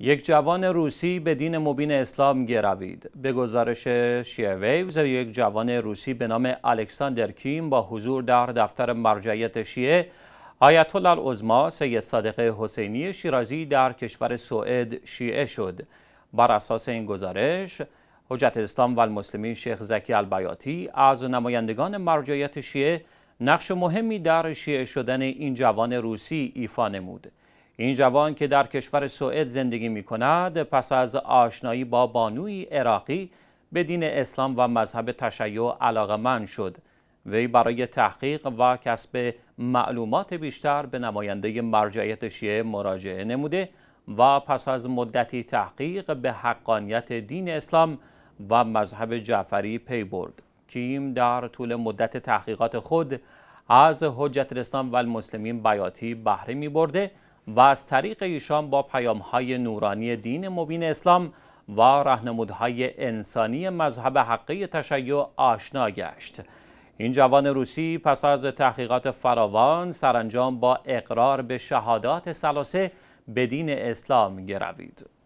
یک جوان روسی به دین مبین اسلام گروید. به گزارش شیعه ویوز یک جوان روسی به نام الکساندر کیم با حضور در دفتر مرجعیت شیعه آیت الله سید صادق حسینی شیرازی در کشور سوئد شیعه شد. بر اساس این گزارش حجت اسلام و المسلمین شیخ زکی البیاتی از نمایندگان مرجعیت شیعه نقش مهمی در شیعه شدن این جوان روسی ایفا نمود. این جوان که در کشور سوئد زندگی می کند پس از آشنایی با بانوی عراقی به دین اسلام و مذهب تشیع من شد وی برای تحقیق و کسب معلومات بیشتر به نماینده مرجعیت شیعه مراجعه نموده و پس از مدتی تحقیق به حقانیت دین اسلام و مذهب جعفری پی برد کیم در طول مدت تحقیقات خود از حجت الاسلام و المسلمین بیاتی بهره می برده و از طریق ایشان با پیام های نورانی دین مبین اسلام و راهنمودهای انسانی مذهب حقه تشیع آشنا گشت این جوان روسی پس از تحقیقات فراوان سرانجام با اقرار به شهادات سلاسه به دین اسلام گروید